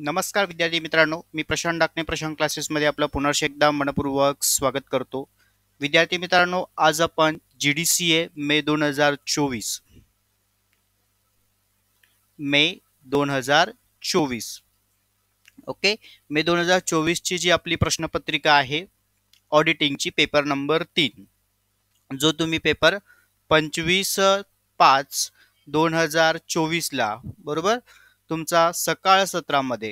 नमस्कार विद्यार्थी मित्रांनो मी प्रशांत डाकणे प्रशांत क्लासेसमध्ये आपलं पुनर्श एकदा मनपूर्वक स्वागत करतो विद्यार्थी मित्रांनो आज आपण जी डी सी ए मे दोन हजार चोवीस मे दोन हजार चोवीस ओके मे दोन हजार चोवीसची जी आपली प्रश्नपत्रिका आहे ऑडिटिंगची पेपर नंबर तीन जो तुम्ही पेपर पंचवीस पाच दोन हजार चोवीसला बरोबर तुमचा सकाळ सत्रामध्ये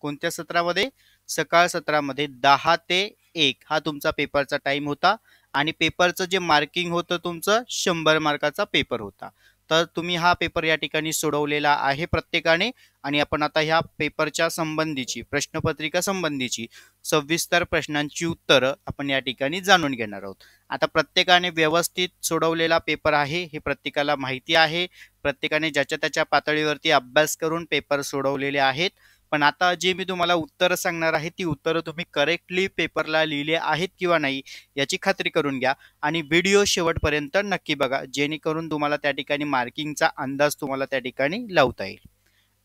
कोणत्या सत्रामध्ये सकाळ सत्रामध्ये दहा ते एक हा तुमचा पेपरचा टाईम होता आणि पेपरचं जे मार्किंग होतं तुमचं शंभर मार्काचा पेपर होता तर तुम्ही हा पेपर या ठिकाणी सोडवलेला आहे प्रत्येकाने आणि आपण आता ह्या पेपरच्या संबंधीची प्रश्नपत्रिका संबंधीची सविस्तर प्रश्नांची उत्तरं आपण या ठिकाणी जाणून घेणार आहोत आता प्रत्येकाने व्यवस्थित सोडवलेला पेपर आहे हे प्रत्येकाला माहिती आहे प्रत्येकाने ज्याच्या त्याच्या पातळीवरती अभ्यास करून पेपर सोडवलेले आहेत पण आता जे मी तुम्हाला उत्तरं सांगणार आहे ती उत्तरं तुम्ही करेक्टली पेपरला लिहिले आहेत किंवा नाही याची खात्री करून घ्या आणि व्हिडिओ शेवटपर्यंत नक्की बघा जेणेकरून तुम्हाला त्या ठिकाणी मार्किंगचा अंदाज तुम्हाला त्या ठिकाणी लावता येईल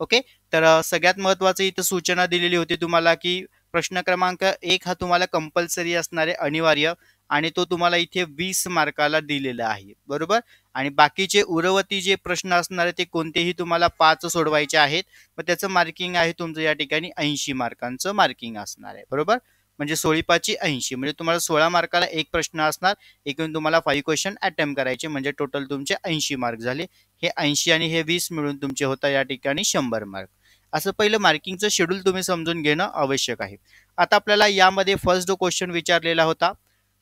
ओके तर सगळ्यात महत्वाचं इथं सूचना दिलेली होती तुम्हाला की प्रश्न क्रमांक एक हा तुम्हाला कंपल्सरी असणारे अनिवार्य आणि तो तुम्हाला इथे वीस मार्काला दिलेला आहे बरोबर आणि बाकीचे उरवती जे प्रश्न असणार आहे ते कोणतेही तुम्हाला पाच सोडवायचे आहेत मग त्याचं मार्किंग आहे तुमचं या ठिकाणी ऐंशी मार्कांचं मार्किंग असणार आहे बरोबर म्हणजे सोळी पाचची ऐंशी म्हणजे तुम्हाला सोळा मार्काला एक प्रश्न असणार एकूण तुम्हाला फाईव्ह क्वेश्चन अटेम्प्ट करायचे म्हणजे टोटल तुमचे ऐंशी मार्क झाले हे ऐंशी आणि हे वीस मिळून तुमचे होता या ठिकाणी शंभर मार्क असं पहिलं मार्किंगचं शेड्यूल तुम्ही समजून घेणं आवश्यक आहे आता आपल्याला यामध्ये फर्स्ट क्वेश्चन विचारलेला होता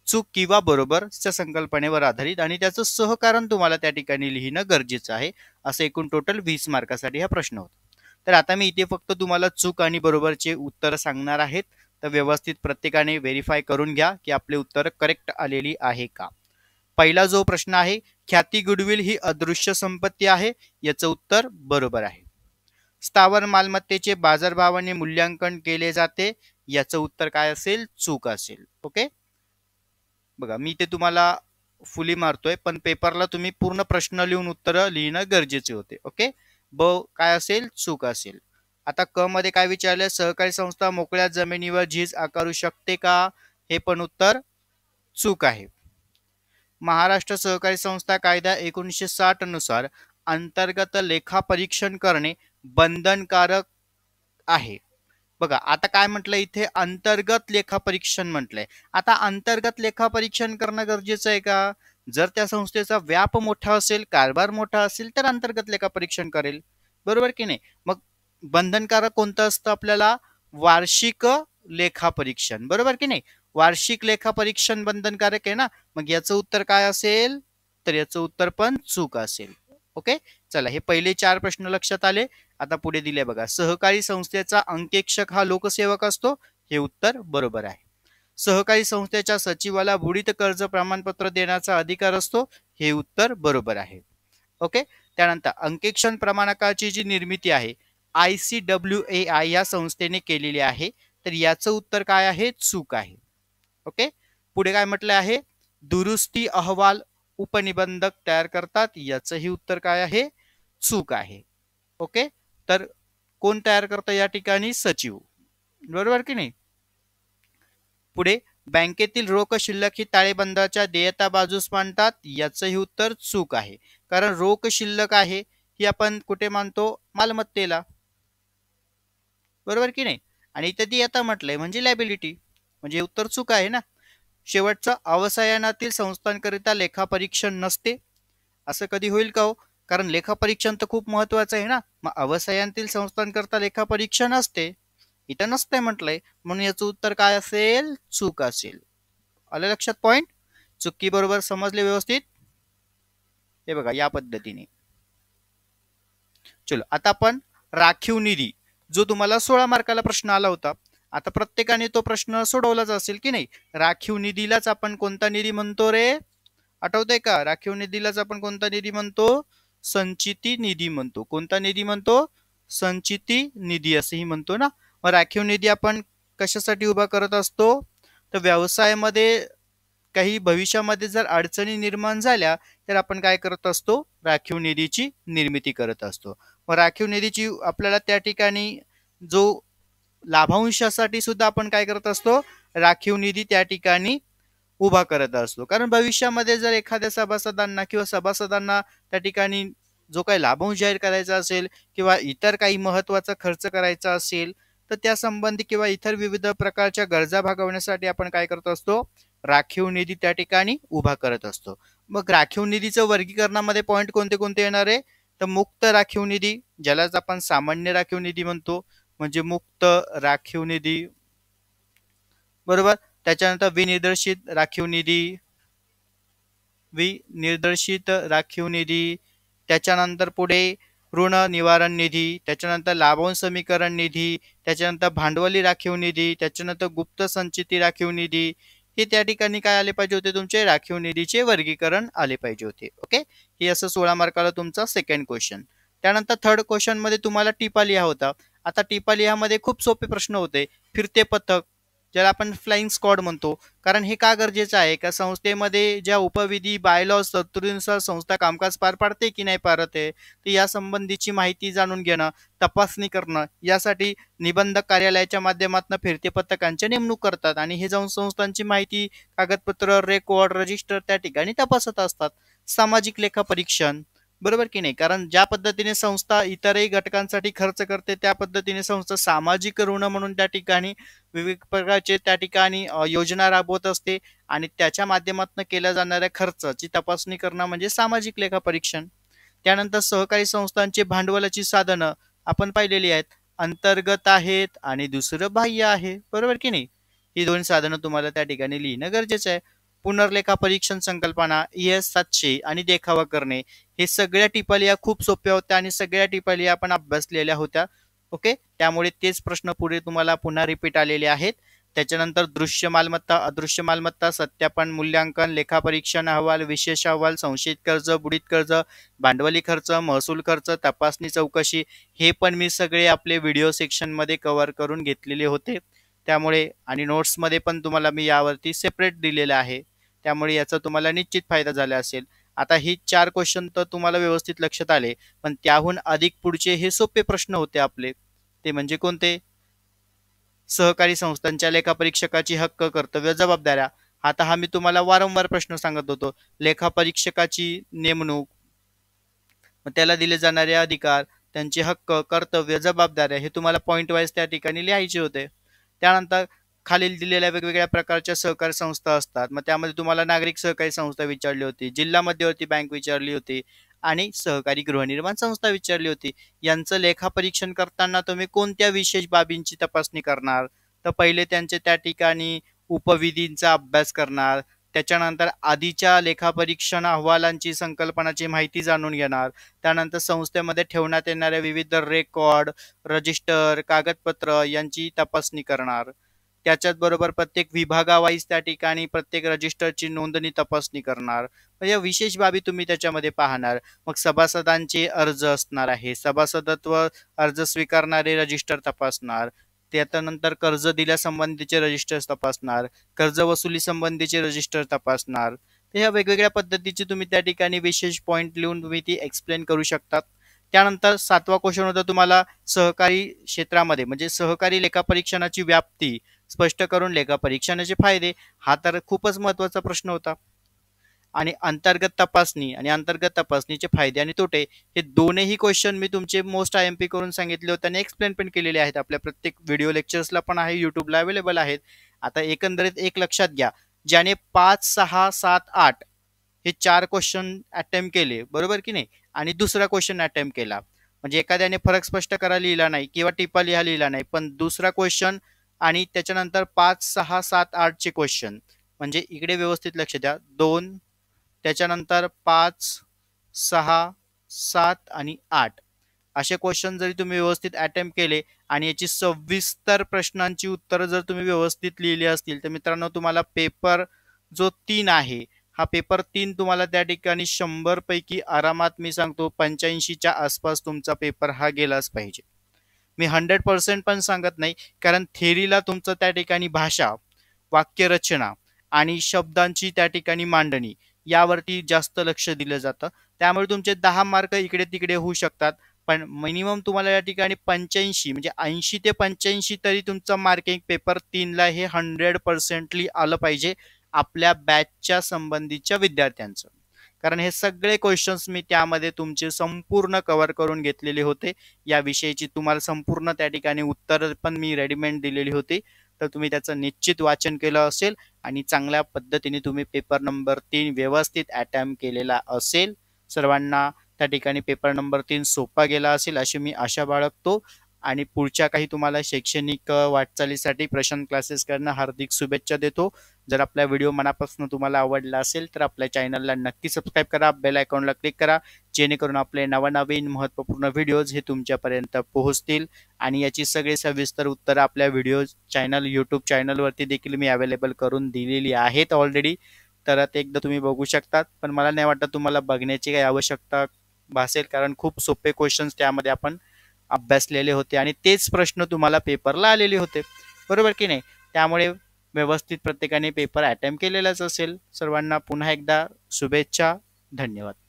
चूक किंवा बरोबरच्या संकल्पनेवर आधारित आणि त्याचं सहकारण तुम्हाला त्या ठिकाणी लिहिणं गरजेचं आहे असं एकूण टोटल वीस मार्कासाठी हा प्रश्न होता तर आता मी इथे फक्त तुम्हाला चूक आणि बरोबरचे उत्तर सांगणार आहेत तर व्यवस्थित प्रत्येकाने व्हेरीफाय करून घ्या की आपले उत्तर करेक्ट आलेली आहे का पहिला जो प्रश्न आहे ख्याती गुडविल ही अदृश्य संपत्ती आहे याचं उत्तर बरोबर आहे स्थावर मालमत्तेचे बाजारभावाने मूल्यांकन केले जाते याचं उत्तर काय असेल चूक असेल ओके बघा मी ते तुम्हाला फुली मारतोय पण पेपरला तुम्ही पूर्ण प्रश्न लिहून उत्तर लिहिणं गरजेचे होते ओके ब काय असेल चूक असेल आता क मध्ये काय विचारले सहकारी संस्था मोकळ्या जमिनीवर झीज आकारू शकते का हे पण उत्तर चूक आहे महाराष्ट्र सहकारी संस्था कायदा एकोणीसशे साठ नुसार अंतर्गत लेखापरीक्षण करणे बंधनकारक आहे बघा आता काय म्हटलं इथे अंतर्गत लेखापरीक्षण म्हटलंय आता अंतर्गत लेखापरीक्षण करणं गरजेचं आहे का जर त्या संस्थेचा व्याप मोठा असेल कारभार मोठा असेल तर अंतर्गत लेखापरीक्षण करेल बरोबर की नाही मग बंधनकारक कोणतं असतं आपल्याला वार्षिक लेखापरीक्षण बरोबर की नाही वार्षिक लेखापरीक्षण बंधनकारक आहे ना मग याचं उत्तर काय असेल तर याचं उत्तर पण चूक असेल ओके चला हे पहिले चार प्रश्न लक्षात आले आता पुढे दिले बघा सहकारी संस्थेचा अंकेक्षक हा लोकसेवक असतो हे उत्तर बरोबर आहे सहकारी संस्थेच्या सचिवाला बुडीत कर्ज प्रमाणपत्र देण्याचा अधिकार असतो हे उत्तर बरोबर आहे ओके त्यानंतर अंकेक्षण प्रमाणकाची जी निर्मिती आहे I C W A I या संस्थेने केलेली आहे तर याचं उत्तर काय आहे चूक आहे ओके पुढे काय म्हटलं आहे दुरुस्ती अहवाल उपनिबंधक तयार करतात याचंही उत्तर काय आहे चूक आहे ओके तर कोण तयार करतं या ठिकाणी सचिव बरोबर की नाही पुढे बँकेतील रोख शिल्लक ही ताळेबंदाच्या देयता बाजूस मांडतात याचंही उत्तर चूक आहे कारण रोख शिल्लक आहे ही आपण कुठे मानतो मालमत्तेला बरोबर की नाही आणि इथे देयता म्हटलंय म्हणजे लॅबिलिटी म्हणजे उत्तर चूक आहे ना शेवटचा अवसायनातील संस्थांकरिता लेखापरीक्षण नसते असं कधी होईल का हो कारण लेखापरीक्षण तर खूप महत्वाचं आहे ना मग अवसायातील संस्थांकरता लेखापरीक्षण असते इथं नसते म्हटलंय म्हणून याचं उत्तर काय असेल चूक असेल आलं लक्षात पॉइंट चुकी बरोबर समजले व्यवस्थित हे बघा या पद्धतीने चलो आता आपण राखीव निधी जो तुम्हाला सोळा मार्काला प्रश्न आला होता आता प्रत्येकाने तो प्रश्न सोडवलाच असेल की नाही राखीव निधीलाच आपण कोणता निधी म्हणतो रे आठवतंय का राखीव निधीलाच आपण कोणता निधी म्हणतो संचिती निधी म्हणतो कोणता निधी म्हणतो संचिती निधी असंही म्हणतो ना मग राखीव निधी आपण कशासाठी उभा करत असतो तर व्यवसायामध्ये काही भविष्यामध्ये जर अडचणी निर्माण झाल्या तर आपण काय करत असतो राखीव निधीची निर्मिती करत असतो मग राखीव निधीची आपल्याला त्या ठिकाणी जो लाभांशासाठी सुद्धा आपण काय करत असतो राखीव निधी त्या ठिकाणी उभा करत असतो कारण भविष्यामध्ये जर एखाद्या सभासदांना किंवा सभासदांना त्या ठिकाणी जो काही लाभांश जाहीर करायचा असेल किंवा इतर काही महत्वाचा खर्च करायचा असेल तर त्या संबंधी किंवा इतर विविध प्रकारच्या गरजा भागवण्यासाठी आपण काय करत असतो राखीव निधी त्या ठिकाणी उभा करत असतो मग राखीव निधीचं वर्गीकरणामध्ये पॉईंट कोणते कोणते येणार आहे तर मुक्त राखीव निधी ज्यालाच आपण सामान्य राखीव निधी म्हणतो म्हणजे मुक्त राखीव निधी बरोबर त्याच्यानंतर विनिर्देशित राखीव निधी विनिर्देशित राखीव निधी त्याच्यानंतर पुढे ऋण निवारण निधी त्याच्यानंतर लाभांश समीकरण निधी त्याच्यानंतर भांडवली राखीव निधी त्याच्यानंतर गुप्त संचिती राखीव निधी हे त्या ठिकाणी काय आले पाहिजे होते तुमचे राखीव निधीचे वर्गीकरण आले पाहिजे होते ओके हे असं सोळा मार्काला तुमचा सेकंड क्वेश्चन त्यानंतर थर्ड क्वेश्चन मध्ये तुम्हाला टिपा लिहा होता आता टिपाल यामध्ये खूप सोपे प्रश्न होते फिरते पथक ज्याला आपण फ्लाइंग स्क्वॉड म्हणतो कारण हे का गरजेचं आहे का संस्थेमध्ये ज्या उपविधी बायलॉज तरतुदीनुसार संस्था कामकाज पार पाडते की नाही पारत आहे तर या संबंधीची माहिती जाणून घेणं तपासणी करणं यासाठी निबंधक कार्यालयाच्या माध्यमातून फिरते पथकांची नेमणूक करतात आणि हे जाऊन संस्थांची माहिती कागदपत्र रेकॉर्ड रजिस्टर त्या ठिकाणी तपासत असतात सामाजिक लेखा परीक्षण बरोबर की नाही कारण ज्या पद्धतीने संस्था इतरही घटकांसाठी खर्च करते त्या पद्धतीने संस्था सामाजिक ऋण म्हणून त्या ठिकाणी विविध प्रकारचे त्या ठिकाणी योजना राबवत असते आणि त्याच्या माध्यमातून केल्या जाणाऱ्या खर्चाची तपासणी करणं म्हणजे सामाजिक लेखापरीक्षण त्यानंतर सहकारी संस्थांचे भांडवलाची साधनं आपण पाहिलेली आहेत अंतर्गत आहेत आणि दुसरं बाह्य आहे बरोबर की नाही ही दोन साधनं तुम्हाला त्या ठिकाणी लिहिणं गरजेचं आहे पुनर्लेखा परीक्षण संकल्पना एस e सातशे आणि देखावा करणे हे सगळ्या टिपालिया खूप सोप्या होत्या आणि सगळ्या टिपालिया आपण अभ्यासलेल्या होत्या ओके त्यामुळे तेच प्रश्न पुढे तुम्हाला पुन्हा रिपीट आलेले आहेत त्याच्यानंतर दृश्य मालमत्ता अदृश्य मालमत्ता सत्यापन मूल्यांकन लेखापरीक्षण अहवाल विशेष अहवाल संशयित कर्ज बुडीत कर्ज भांडवली खर्च महसूल खर्च तपासणी चौकशी हे पण मी सगळे आपले व्हिडिओ सेक्शनमध्ये कव्हर करून घेतलेले होते त्यामुळे आणि नोट्समध्ये पण तुम्हाला मी यावरती सेपरेट दिलेलं आहे त्यामुळे याचा तुम्हाला निश्चित फायदा झाला असेल आता हे चार क्वेश्चन तर तुम्हाला व्यवस्थित लक्षात आले पण त्याहून अधिक पुढचे हे सोपे प्रश्न होते आपले ते म्हणजे कोणते सहकारी संस्थांच्या लेखापरीक्षकाची हक्क कर्तव्य जबाबदाऱ्या आता हा मी तुम्हाला वारंवार प्रश्न सांगत होतो लेखापरीक्षकाची नेमणूक त्याला दिले जाणारे अधिकार त्यांचे हक्क कर्तव्य जबाबदाऱ्या हे तुम्हाला पॉईंट वाईज त्या ठिकाणी लिहायचे होते त्यानंतर खालील दिलेल्या वेगवेगळ्या प्रकारच्या सहकारी संस्था असतात मग त्यामध्ये तुम्हाला नागरिक सहकारी संस्था विचारली होती जिल्हा मध्यवर्ती बँक विचारली होती आणि सहकारी गृहनिर्माण संस्था विचारली होती यांचं लेखापरीक्षण करताना तुम्ही कोणत्या विशेष बाबींची तपासणी करणार तर पहिले त्यांचे त्या ठिकाणी उपविधींचा अभ्यास करणार त्याच्यानंतर आधीच्या लेखापरीक्षण अहवालांची संकल्पनाची माहिती जाणून घेणार त्यानंतर संस्थेमध्ये ठेवण्यात येणाऱ्या विविध रेकॉर्ड रजिस्टर कागदपत्र यांची तपासणी करणार बरोबर प्रत्येक विभागावाईज त्या ठिकाणी प्रत्येक रजिस्टरची नोंदणी तपासणी करणार म्हणजे विशेष बाबी तुम्ही त्याच्यामध्ये पाहणार मग सभासदांचे अर्ज असणार आहे सभासदत्व अर्ज स्वीकारणारे रजिस्टर तपासणार त्यानंतर कर्ज दिल्यासंबंधीचे रजिस्टर तपासणार कर्ज वसुली संबंधीचे रजिस्टर तपासणार तर ह्या वेगवेगळ्या पद्धतीचे तुम्ही त्या ठिकाणी विशेष पॉईंट लिहून तुम्ही ती एक्सप्लेन करू शकतात त्यानंतर सातवा क्वेश्चन होता तुम्हाला सहकारी क्षेत्रामध्ये म्हणजे सहकारी लेखापरीक्षणाची व्याप्ती स्पष्ट करून लेखा परीक्षणाचे फायदे हा तर खूपच महत्त्वाचा प्रश्न होता आणि अंतर्गत तपासणी आणि अंतर्गत तपासणीचे फायदे आणि तोटे हे दोनही क्वेश्चन मी तुमचे मोस्ट आय एम पी करून सांगितले होते आणि एक्सप्लेन पण केलेले आहेत आपल्या प्रत्येक व्हिडिओ लेक्चर्सला पण आहे युट्यूबला अवेलेबल आहेत आता एकंदरीत एक लक्षात घ्या ज्याने पाच सहा सात आठ हे चार क्वेश्चन अटेम्प्ट केले बरोबर की नाही आणि दुसरा क्वेश्चन अटेम्प्ट केला म्हणजे एखाद्याने फरक स्पष्ट करा लिहिला नाही किंवा टिपा लिहा लिहिला नाही पण दुसरा क्वेश्चन आणि त्याच्यानंतर पाच सहा सात आठचे क्वेश्चन म्हणजे इकडे व्यवस्थित लक्ष द्या दोन त्याच्यानंतर पाच सहा सात आणि आठ असे क्वेश्चन जरी तुम्ही व्यवस्थित अटेम्प्ट केले आणि याची सविस्तर प्रश्नांची उत्तरं जर तुम्ही व्यवस्थित लिहिली असतील तर मित्रांनो तुम्हाला पेपर जो तीन आहे हा पेपर तीन तुम्हाला त्या ठिकाणी शंभरपैकी आरामात मी सांगतो पंच्याऐंशीच्या आसपास तुमचा पेपर हा गेलाच पाहिजे मी हंड्रेड पर्सेंट पण सांगत नाही कारण थेरीला तुमचं त्या ठिकाणी भाषा वाक्यरचना आणि शब्दांची त्या ठिकाणी मांडणी यावरती जास्त लक्ष दिलं जातं त्यामुळे तुमचे दहा मार्क इकडे तिकडे होऊ शकतात पण मिनिमम तुम्हाला या ठिकाणी पंच्याऐंशी म्हणजे ऐंशी ते पंच्याऐंशी तरी तुमचं मार्किंग पेपर तीनला हे हंड्रेड पर्सेंटली आलं पाहिजे आपल्या बॅचच्या संबंधीच्या विद्यार्थ्यांचं कारण हे सगळे क्वेश्चन्स मी त्यामध्ये तुमचे संपूर्ण कव्हर करून घेतलेले होते या विषयीची तुम्हाला संपूर्ण त्या ठिकाणी उत्तर पण मी रेडीमेड दिलेली होती तर तुम्ही त्याचं निश्चित वाचन केलं असेल आणि चांगल्या पद्धतीने तुम्ही पेपर नंबर तीन व्यवस्थित अटेम्प्ट केलेला असेल सर्वांना त्या ठिकाणी पेपर नंबर तीन सोपा गेला असेल अशी मी आशा बाळगतो आणि पुढच्या काही तुम्हाला शैक्षणिक वाटचालीसाठी प्रशांत क्लासेस करणं हार्दिक शुभेच्छा देतो जर आपला व्हिडिओ मनापासून तुम्हाला आवडला असेल तर आपल्या चॅनलला नक्की सबस्क्राईब करा बेल आयकॉनला क्लिक करा जेणेकरून आपले नवनवीन महत्त्वपूर्ण व्हिडिओज हे तुमच्यापर्यंत पोहोचतील आणि याची सगळी सविस्तर उत्तरं आपल्या व्हिडिओ चॅनल यूट्यूब चॅनलवरती देखील मी अवेलेबल करून दिलेली आहेत ऑलरेडी तर ते एकदा तुम्ही बघू शकतात पण मला नाही वाटत तुम्हाला बघण्याची काही आवश्यकता भासेल कारण खूप सोपे क्वेश्चन्स त्यामध्ये आपण अभ्यासलेले होते आणि तेच प्रश्न तुम्हाला पेपरला आलेले होते बरोबर की नाही त्यामुळे व्यवस्थित प्रत्येकाने पेपर अटेम्प्ट केलेलाच असेल सर्वांना पुन्हा एकदा शुभेच्छा धन्यवाद